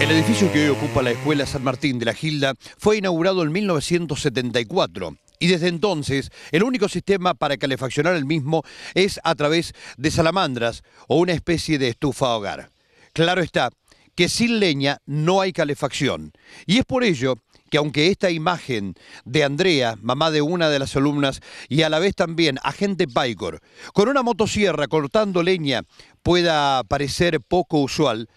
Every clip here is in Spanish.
El edificio que hoy ocupa la Escuela San Martín de la Gilda fue inaugurado en 1974 y desde entonces el único sistema para calefaccionar el mismo es a través de salamandras o una especie de estufa hogar. Claro está que sin leña no hay calefacción. Y es por ello que aunque esta imagen de Andrea, mamá de una de las alumnas, y a la vez también agente Paikor, con una motosierra cortando leña pueda parecer poco usual,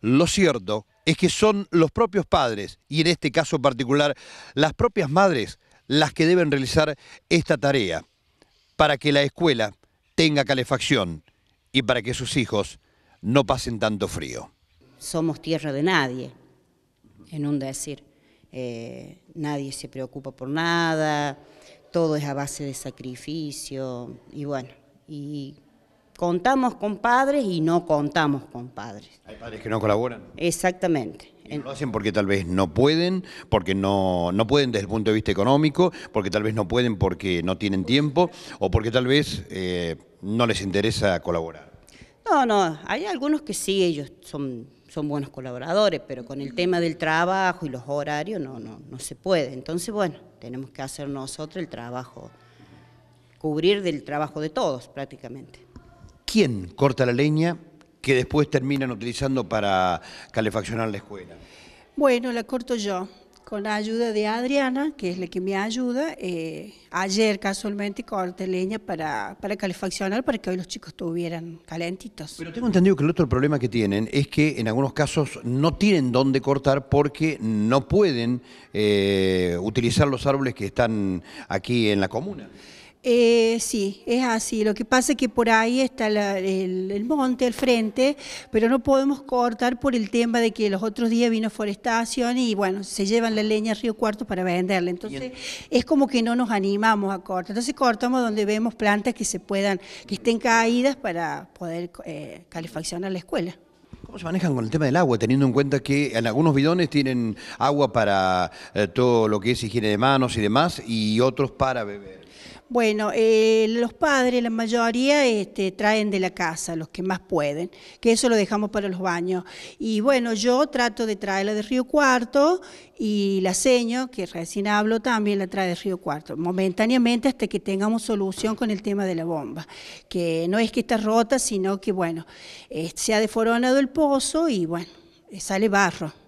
lo cierto es que son los propios padres, y en este caso particular las propias madres, las que deben realizar esta tarea para que la escuela tenga calefacción y para que sus hijos no pasen tanto frío somos tierra de nadie, en un decir. Eh, nadie se preocupa por nada, todo es a base de sacrificio, y bueno, y contamos con padres y no contamos con padres. Hay padres que no colaboran. Exactamente. lo hacen porque tal vez no pueden, porque no, no pueden desde el punto de vista económico, porque tal vez no pueden porque no tienen tiempo o porque tal vez eh, no les interesa colaborar. No, no, hay algunos que sí, ellos son son buenos colaboradores, pero con el tema del trabajo y los horarios no, no, no se puede. Entonces, bueno, tenemos que hacer nosotros el trabajo, cubrir del trabajo de todos prácticamente. ¿Quién corta la leña que después terminan utilizando para calefaccionar la escuela? Bueno, la corto yo. Con la ayuda de Adriana, que es la que me ayuda, eh, ayer casualmente corté leña para, para calefaccionar para que hoy los chicos estuvieran calentitos. Pero tengo entendido que el otro problema que tienen es que en algunos casos no tienen dónde cortar porque no pueden eh, utilizar los árboles que están aquí en la comuna. Eh, sí, es así. Lo que pasa es que por ahí está el, monte al frente, pero no podemos cortar por el tema de que los otros días vino forestación y bueno, se llevan la leña al Río Cuarto para venderla. Entonces es como que no nos animamos a cortar. Entonces cortamos donde vemos plantas que se puedan, que estén caídas para poder eh, calefaccionar la escuela. ¿Cómo se manejan con el tema del agua, teniendo en cuenta que en algunos bidones tienen agua para eh, todo lo que es higiene de manos y demás, y otros para beber? Bueno, eh, los padres, la mayoría, este, traen de la casa, los que más pueden, que eso lo dejamos para los baños. Y bueno, yo trato de traerla de Río Cuarto y la seño, que recién hablo, también la trae de Río Cuarto, momentáneamente hasta que tengamos solución con el tema de la bomba, que no es que está rota, sino que bueno, eh, se ha deforonado el pozo y bueno, eh, sale barro.